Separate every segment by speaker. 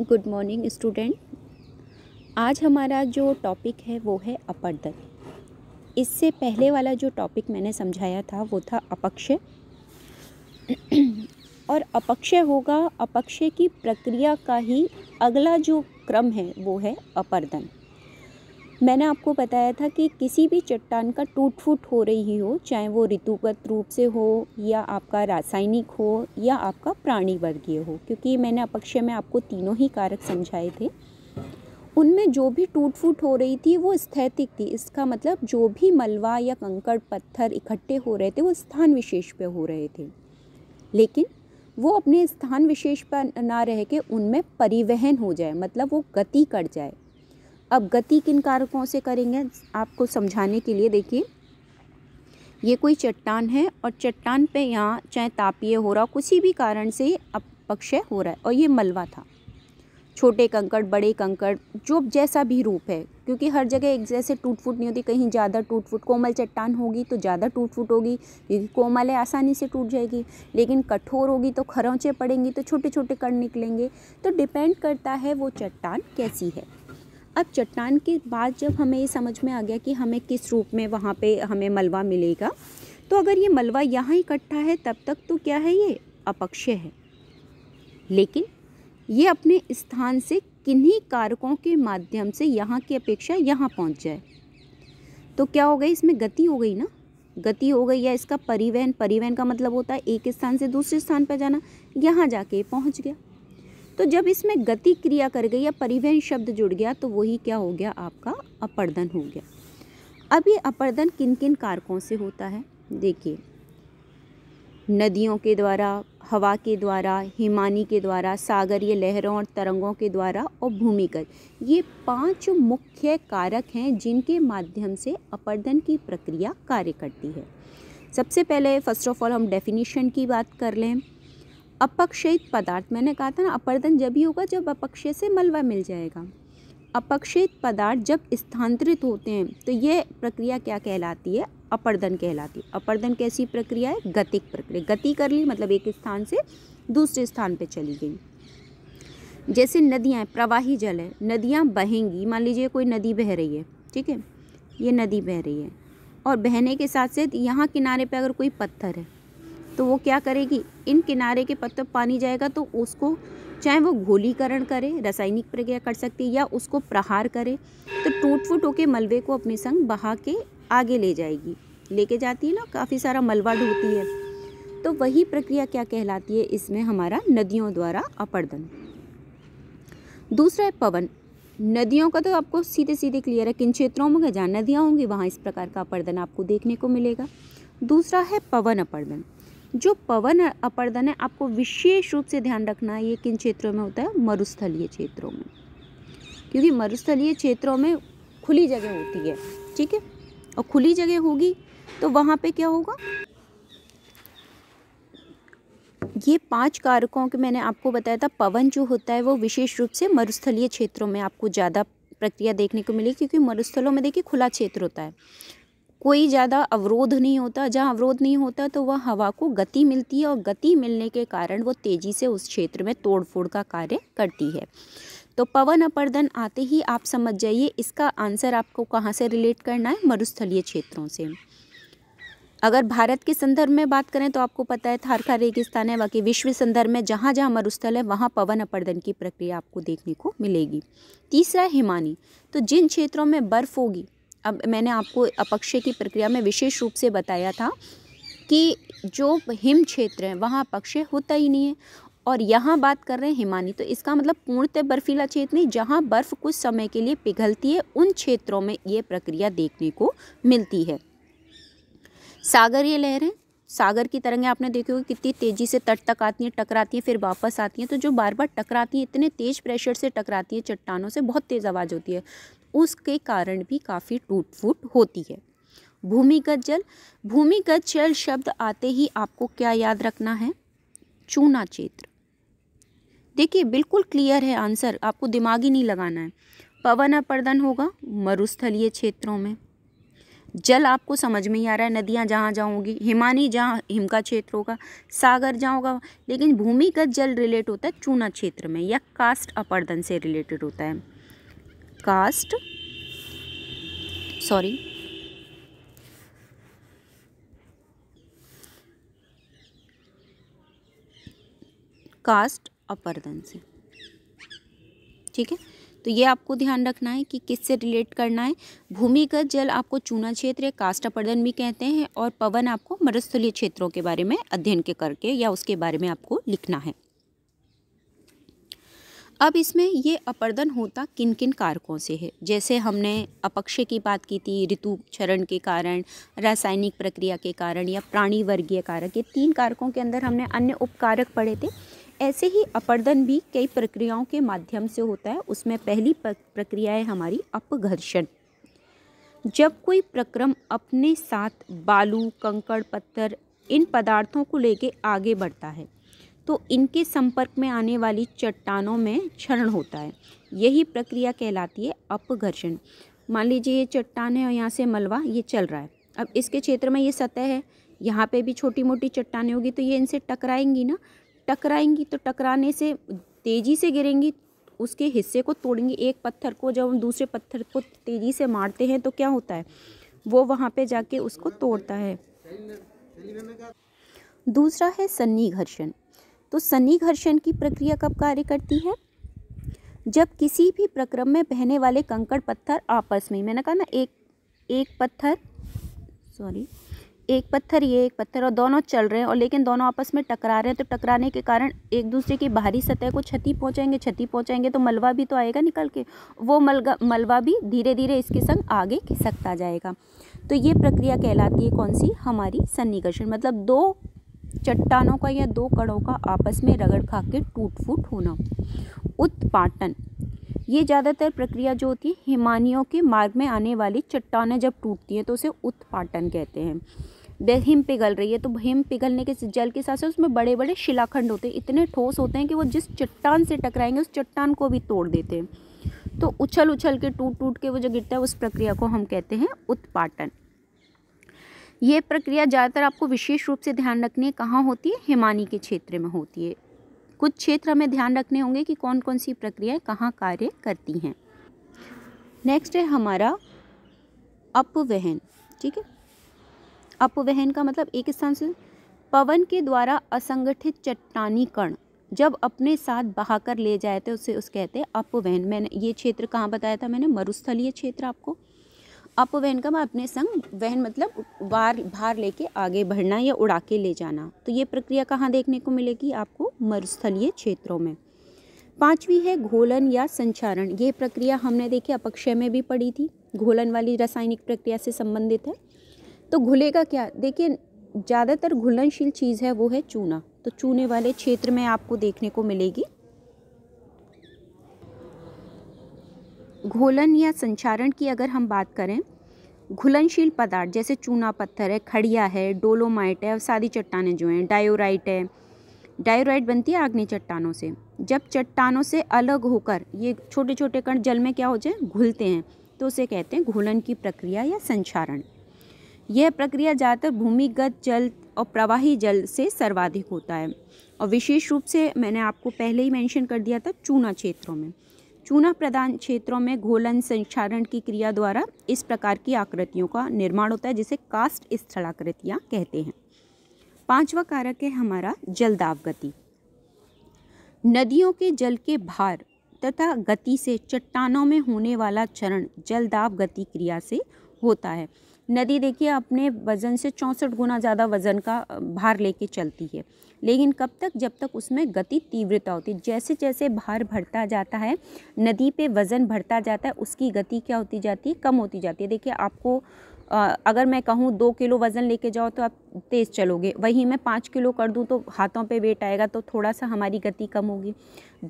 Speaker 1: good morning student आज हमारा जो टॉपिक है वो है अपर्दन इससे पहले वाला जो टॉपिक मैंने समझाया था वो था अपक्षय और अपक्षय होगा अपक्षय की प्रक्रिया का ही अगला जो क्रम है वो है अपर्दन मैंने आपको बताया था कि किसी भी चट्टान का टूट फूट हो रही हो चाहे वो ऋतुगत रूप से हो या आपका रासायनिक हो या आपका प्राणी वर्गीय हो क्योंकि मैंने अपक्षय में आपको तीनों ही कारक समझाए थे उनमें जो भी टूट फूट हो रही थी वो स्थैतिक थी इसका मतलब जो भी मलवा या कंकड़ पत्थर इकट्ठे हो रहे थे वो स्थान विशेष पे हो रहे थे लेकिन वो अपने स्थान विशेष पर ना रह के उनमें परिवहन हो जाए मतलब वो गति कर जाए अब गति किन कारकों से करेंगे आपको समझाने के लिए देखिए ये कोई चट्टान है और चट्टान पे यहाँ चाहे तापीय हो रहा किसी भी कारण से अपक्षय हो रहा है और ये मलबा था छोटे कंकड़ बड़े कंकड़ जो जैसा भी रूप है क्योंकि हर जगह एक जैसे टूट फूट नहीं होती कहीं ज़्यादा टूट फूट कोमल चट्टान होगी तो ज़्यादा टूट फूट होगी क्योंकि कोमल है आसानी से टूट जाएगी लेकिन कठोर होगी तो खरौचे पड़ेंगी तो छोटे छोटे कण निकलेंगे तो डिपेंड करता है वो चट्टान कैसी है अब चट्टान के बाद जब हमें ये समझ में आ गया कि हमें किस रूप में वहाँ पे हमें मलवा मिलेगा तो अगर ये मलवा यहाँ इकट्ठा है तब तक तो क्या है ये अपक्ष है लेकिन ये अपने स्थान से किन्हीं कारकों के माध्यम से यहाँ की अपेक्षा यहाँ पहुँच जाए तो क्या हो गई इसमें गति हो गई ना गति हो गई या इसका परिवहन परिवहन का मतलब होता है एक स्थान से दूसरे स्थान पर जाना यहाँ जाके पहुँच गया तो जब इसमें गति क्रिया कर गई या परिवहन शब्द जुड़ गया तो वही क्या हो गया आपका अपर्दन हो गया अब ये अपर्दन किन किन कारकों से होता है देखिए नदियों के द्वारा हवा के द्वारा हिमानी के द्वारा सागरीय लहरों और तरंगों के द्वारा और भूमिगत ये पांच मुख्य कारक हैं जिनके माध्यम से अपर्दन की प्रक्रिया कार्य करती है सबसे पहले फ़र्स्ट ऑफ ऑल हम डेफिनेशन की बात कर लें अपक्षयित पदार्थ मैंने कहा था ना अपर्दन जब ही होगा जब अपक्षय से मलबा मिल जाएगा अपक्षयित पदार्थ जब स्थानांतरित होते हैं तो ये प्रक्रिया क्या कहलाती है अपर्दन कहलाती है अपर्दन कैसी प्रक्रिया है गतिक प्रक्रिया गति कर ली मतलब एक स्थान से दूसरे स्थान पर चली गई जैसे नदियाँ प्रवाही जल है नदियाँ बहेंगी मान लीजिए कोई नदी बह रही है ठीक है ये नदी बह रही है और बहने के साथ साथ यहाँ किनारे पे अगर कोई पत्थर है तो वो क्या करेगी इन किनारे के पत्तों पानी जाएगा तो उसको चाहे वो घोलीकरण करे रासायनिक प्रक्रिया कर सकती है या उसको प्रहार करे तो टूट फूट होके मलबे को अपने संग बहा के आगे ले जाएगी लेके जाती है ना काफ़ी सारा मलबा ढोती है तो वही प्रक्रिया क्या कहलाती है इसमें हमारा नदियों द्वारा अपर्दन दूसरा है पवन नदियों का तो आपको सीधे सीधे क्लियर है किन क्षेत्रों में जहाँ नदियाँ होंगी वहाँ इस प्रकार का अपर्दन आपको देखने को मिलेगा दूसरा है पवन अपर्दन जो पवन अपर्दन है आपको विशेष रूप से ध्यान रखना है ये किन क्षेत्रों में होता है मरुस्थलीय क्षेत्रों में क्योंकि मरुस्थलीय क्षेत्रों में खुली जगह होती है ठीक है और खुली जगह होगी तो वहाँ पे क्या होगा ये पांच कारकों के मैंने आपको बताया था पवन जो होता है वो विशेष रूप से मरुस्थलीय क्षेत्रों में आपको ज़्यादा प्रक्रिया देखने को मिली क्योंकि मरुस्थलों में देखिए खुला क्षेत्र होता है कोई ज़्यादा अवरोध नहीं होता जहाँ अवरोध नहीं होता तो वह हवा को गति मिलती है और गति मिलने के कारण वो तेज़ी से उस क्षेत्र में तोड़ फोड़ का कार्य करती है तो पवन अपर्दन आते ही आप समझ जाइए इसका आंसर आपको कहाँ से रिलेट करना है मरुस्थलीय क्षेत्रों से अगर भारत के संदर्भ में बात करें तो आपको पता है थारखा रेगिस्तान है बाकी विश्व संदर्भ में जहाँ जहाँ मरुस्थल है वहाँ पवन अपर्दन की प्रक्रिया आपको देखने को मिलेगी तीसरा हिमानी तो जिन क्षेत्रों में बर्फ़ होगी अब मैंने आपको अपक्षय की प्रक्रिया में विशेष रूप से बताया था कि जो हिम क्षेत्र है वहाँ अपक्षय होता ही नहीं है और यहाँ बात कर रहे हैं हिमानी तो इसका मतलब पूर्णतः बर्फीला क्षेत्र नहीं जहाँ बर्फ़ कुछ समय के लिए पिघलती है उन क्षेत्रों में ये प्रक्रिया देखने को मिलती है सागरीय लहरें सागर की तरंगें आपने देखी होगी कितनी तेज़ी से तट तक आती हैं टकराती हैं फिर वापस आती हैं तो जो बार बार टकराती हैं इतने तेज़ प्रेशर से टकराती हैं चट्टानों से बहुत तेज़ आवाज़ होती है उसके कारण भी काफ़ी टूट फूट होती है भूमिगत जल भूमिगत जल शब्द आते ही आपको क्या याद रखना है चूना क्षेत्र देखिए बिल्कुल क्लियर है आंसर आपको दिमाग ही नहीं लगाना है पवन अपर्दन होगा मरुस्थलीय क्षेत्रों में जल आपको समझ में ही आ रहा है नदियाँ जहाँ जाऊँगी हिमानी जहाँ हिम का क्षेत्र होगा सागर जहाँ होगा लेकिन भूमिगत जल रिलेट होता है चूना क्षेत्र में या कास्ट अपर्दन से रिलेटेड होता है कास्ट सॉरी कास्ट अपर से ठीक है तो ये आपको ध्यान रखना है कि किससे रिलेट करना है भूमिगत जल आपको चूना क्षेत्र या कास्ट अपर्दन भी कहते हैं और पवन आपको मरुस्थलीय क्षेत्रों के बारे में अध्ययन के करके या उसके बारे में आपको लिखना है अब इसमें ये अपर्दन होता किन किन कारकों से है जैसे हमने अपक्षय की बात की थी ऋतु क्षरण के कारण रासायनिक प्रक्रिया के कारण या प्राणी वर्गीय कारक ये तीन कारकों के अंदर हमने अन्य उपकारक पढ़े थे ऐसे ही अपर्दन भी कई प्रक्रियाओं के माध्यम से होता है उसमें पहली प्रक्रिया है हमारी अपघर्षण जब कोई प्रक्रम अपने साथ बालू कंकड़ पत्थर इन पदार्थों को लेके आगे बढ़ता है तो इनके संपर्क में आने वाली चट्टानों में क्षरण होता है यही प्रक्रिया कहलाती है अपघर्षण मान लीजिए ये चट्टान है और यहाँ से मलबा ये चल रहा है अब इसके क्षेत्र में ये सतह है यहाँ पे भी छोटी मोटी चट्टानें होगी तो ये इनसे टकराएंगी ना टकराएंगी तो टकराने से तेज़ी से गिरेंगी उसके हिस्से को तोड़ेंगी एक पत्थर को जब हम दूसरे पत्थर को तेज़ी से मारते हैं तो क्या होता है वो वहाँ पे जाके उसको तोड़ता है दूसरा है सन्नी घर्षण तो सन्नी घर्षण की प्रक्रिया कब कार्य करती है जब किसी भी प्रक्रम में बहने वाले कंकड़ पत्थर आपस में मैंने कहा ना एक एक पत्थर सॉरी एक पत्थर ये एक पत्थर और दोनों चल रहे हैं और लेकिन दोनों आपस में टकरा रहे हैं तो टकराने के कारण एक दूसरे की बाहरी सतह को क्षति पहुंचाएंगे क्षति पहुंचाएंगे तो मलबा भी तो आएगा निकल के वो मलगा मलबा भी धीरे धीरे इसके संग आगे खिसकता जाएगा तो ये प्रक्रिया कहलाती है कौन सी हमारी सन्निकर्षण मतलब दो चट्टानों का या दो कड़ों का आपस में रगड़ खा के टूट फूट होना उत्पाटन ये ज़्यादातर प्रक्रिया जो होती है हिमानियों के मार्ग में आने वाली चट्टानें जब टूटती हैं तो उसे उत्पाटन कहते हैं हिम पिघल रही है तो हिम पिघलने के जल के साथ साथ उसमें बड़े बड़े शिलाखंड होते हैं इतने ठोस होते हैं कि वो जिस चट्टान से टकराएंगे उस चट्टान को भी तोड़ देते हैं तो उछल उछल के टूट टूट के वो जो गिरता है उस प्रक्रिया को हम कहते हैं उत्पाटन ये प्रक्रिया ज़्यादातर आपको विशेष रूप से ध्यान रखनी है कहाँ होती है हिमानी के क्षेत्र में होती है कुछ क्षेत्र हमें ध्यान रखने होंगे कि कौन कौन सी प्रक्रियाएँ कहाँ कार्य करती हैं नेक्स्ट है हमारा अपवहन ठीक है अपवहन का मतलब एक स्थान से पवन के द्वारा असंगठित चट्टानी कण जब अपने साथ बहाकर ले जाए थे तो उसे उस कहते हैं अपवहन मैंने ये क्षेत्र कहाँ बताया था मैंने मरुस्थलीय क्षेत्र आपको अपवहन का अपने संग वहन मतलब बार भार लेके आगे बढ़ना या उड़ा के ले जाना तो ये प्रक्रिया कहाँ देखने को मिलेगी आपको मरुस्थलीय क्षेत्रों में पांचवी है घोलन या संचारण ये प्रक्रिया हमने देखी अपक्षय में भी पड़ी थी घोलन वाली रासायनिक प्रक्रिया से संबंधित है तो घुलेगा क्या देखिए ज़्यादातर घुलनशील चीज़ है वो है चूना तो चूने वाले क्षेत्र में आपको देखने को मिलेगी घोलन या संचारण की अगर हम बात करें घुलनशील पदार्थ जैसे चूना पत्थर है खड़िया है डोलोमाइट है सारी चट्टाने जो हैं डायोराइट है डायोराइट बनती है आग्नि चट्टानों से जब चट्टानों से अलग होकर ये छोटे छोटे कण जल में क्या हो जाए घुलते हैं तो उसे कहते हैं घुलन की प्रक्रिया या संचारण यह प्रक्रिया ज़्यादातर भूमिगत जल और प्रवाही जल से सर्वाधिक होता है और विशेष रूप से मैंने आपको पहले ही मेंशन कर दिया था चूना क्षेत्रों में चूना प्रदान क्षेत्रों में घोलन संक्षारण की क्रिया द्वारा इस प्रकार की आकृतियों का निर्माण होता है जिसे कास्ट स्थल आकृतियाँ कहते हैं पांचवा कारक है हमारा जलदाव गति नदियों के जल के भार तथा गति से चट्टानों में होने वाला चरण जलदाव गति क्रिया से होता है नदी देखिए अपने वज़न से चौंसठ गुना ज़्यादा वज़न का भार लेके चलती है लेकिन कब तक जब तक उसमें गति तीव्रता होती है जैसे जैसे भार बढ़ता जाता है नदी पे वज़न बढ़ता जाता है उसकी गति क्या होती जाती है कम होती जाती है देखिए आपको आ, अगर मैं कहूँ दो किलो वज़न लेके जाओ तो आप तेज़ चलोगे वहीं मैं पाँच किलो कर दूँ तो हाथों पे वेट आएगा तो थोड़ा सा हमारी गति कम होगी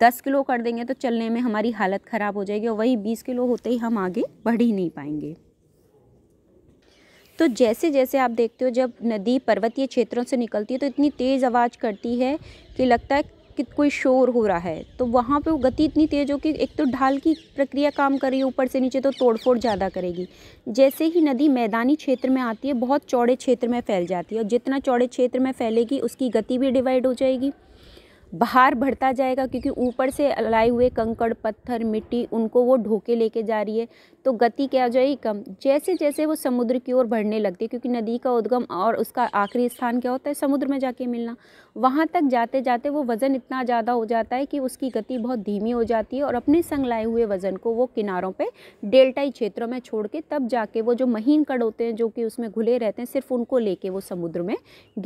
Speaker 1: दस किलो कर देंगे तो चलने में हमारी हालत ख़राब हो जाएगी और वही बीस किलो होते ही हम आगे बढ़ ही नहीं पाएंगे तो जैसे जैसे आप देखते हो जब नदी पर्वतीय क्षेत्रों से निकलती है तो इतनी तेज़ आवाज़ करती है कि लगता है कि कोई शोर हो रहा है तो वहाँ पे वो गति इतनी तेज़ हो कि एक तो ढाल की प्रक्रिया काम कर रही है ऊपर से नीचे तो तोड़फोड़ ज़्यादा करेगी जैसे ही नदी मैदानी क्षेत्र में आती है बहुत चौड़े क्षेत्र में फैल जाती है और जितना चौड़े क्षेत्र में फैलेगी उसकी गति भी डिवाइड हो जाएगी बाहर बढ़ता जाएगा क्योंकि ऊपर से लाए हुए कंकड़ पत्थर मिट्टी उनको वो ढोके लेके जा रही है तो गति क्या हो जाएगी कम जैसे जैसे वो समुद्र की ओर बढ़ने लगती है क्योंकि नदी का उद्गम और उसका आखिरी स्थान क्या होता है समुद्र में जाके मिलना वहाँ तक जाते जाते वो वज़न इतना ज़्यादा हो जाता है कि उसकी गति बहुत धीमी हो जाती है और अपने संग लाए हुए वज़न को वो किनारों पर डेल्टाई क्षेत्रों में छोड़ के तब जाके वो जो महीन कड़ होते हैं जो कि उसमें घुले रहते हैं सिर्फ उनको लेके वो समुद्र में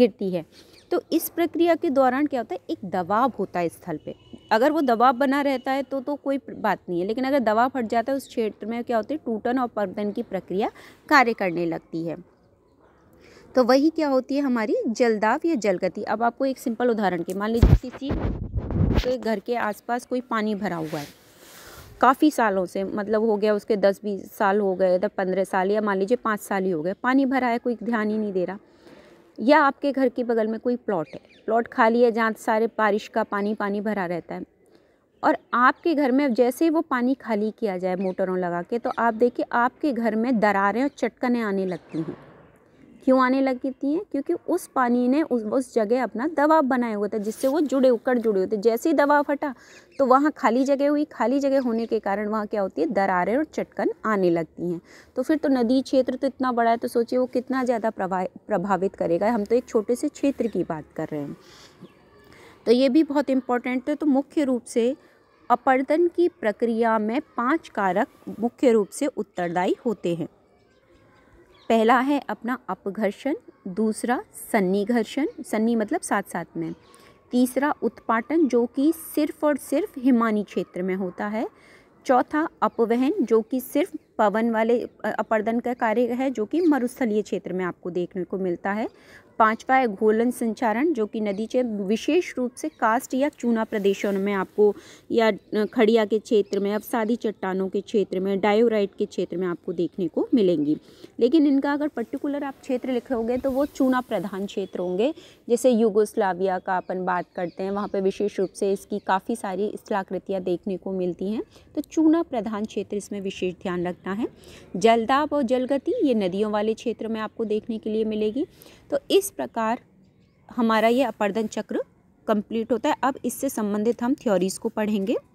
Speaker 1: गिरती है तो इस प्रक्रिया के दौरान क्या होता है एक दवा दबाव होता है स्थल पे अगर वो दबाव बना रहता है तो तो कोई बात नहीं है लेकिन अगर दबाव हट जाता है उस क्षेत्र में क्या होती है टूटन और पर्दन की प्रक्रिया कार्य करने लगती है तो वही क्या होती है हमारी जलदाब या जलगति अब आपको एक सिंपल उदाहरण के मान लीजिए किसी के घर के आसपास कोई पानी भरा हुआ है काफ़ी सालों से मतलब हो गया उसके दस बीस साल हो गए या पंद्रह साल या मान लीजिए पाँच साल ही हो गए पानी भरा है कोई ध्यान ही नहीं दे रहा या आपके घर के बगल में कोई प्लॉट है प्लॉट खाली है जहाँ सारे बारिश का पानी पानी भरा रहता है और आपके घर में जैसे ही वो पानी खाली किया जाए मोटरों लगा के तो आप देखिए आपके घर में दरारें और चटकने आने लगती हैं क्यों आने लगती हैं क्योंकि उस पानी ने उस उस जगह अपना दबाव बनाया हुआ था जिससे वो जुड़े उकड़ जुड़े होते जैसे ही दबाव हटा तो वहाँ खाली जगह हुई खाली जगह होने के कारण वहाँ क्या होती है दरारें और चटकन आने लगती हैं तो फिर तो नदी क्षेत्र तो इतना बड़ा है तो सोचिए वो कितना ज़्यादा प्रभावित करेगा हम तो एक छोटे से क्षेत्र की बात कर रहे हैं तो ये भी बहुत इम्पोर्टेंट है तो मुख्य रूप से अपर्दन की प्रक्रिया में पाँच कारक मुख्य रूप से उत्तरदायी होते हैं पहला है अपना अपघर्षण दूसरा सन्नी घर्षण सन्नी मतलब साथ साथ में तीसरा उत्पाटन जो कि सिर्फ और सिर्फ हिमानी क्षेत्र में होता है चौथा अपवहन जो कि सिर्फ पवन वाले अपर्दन का कार्य है जो कि मरुस्थलीय क्षेत्र में आपको देखने को मिलता है पांचवा है घोलन संचारण जो कि नदी के विशेष रूप से कास्ट या चूना प्रदेशों में आपको या खड़िया के क्षेत्र में अवसादी चट्टानों के क्षेत्र में डायोराइट के क्षेत्र में आपको देखने को मिलेंगी लेकिन इनका अगर पर्टिकुलर आप क्षेत्र लिखोगे तो वो चूना प्रधान क्षेत्र होंगे जैसे युगोस्लाविया का अपन बात करते हैं वहाँ पर विशेष रूप से इसकी काफ़ी सारी स्थलाकृतियाँ देखने को मिलती हैं तो चूना प्रधान क्षेत्र इसमें विशेष ध्यान रखना देखना है जलदाब और जलगति ये नदियों वाले क्षेत्र में आपको देखने के लिए मिलेगी तो इस प्रकार हमारा ये अपर्दन चक्र कंप्लीट होता है अब इससे संबंधित हम थ्योरीज़ को पढ़ेंगे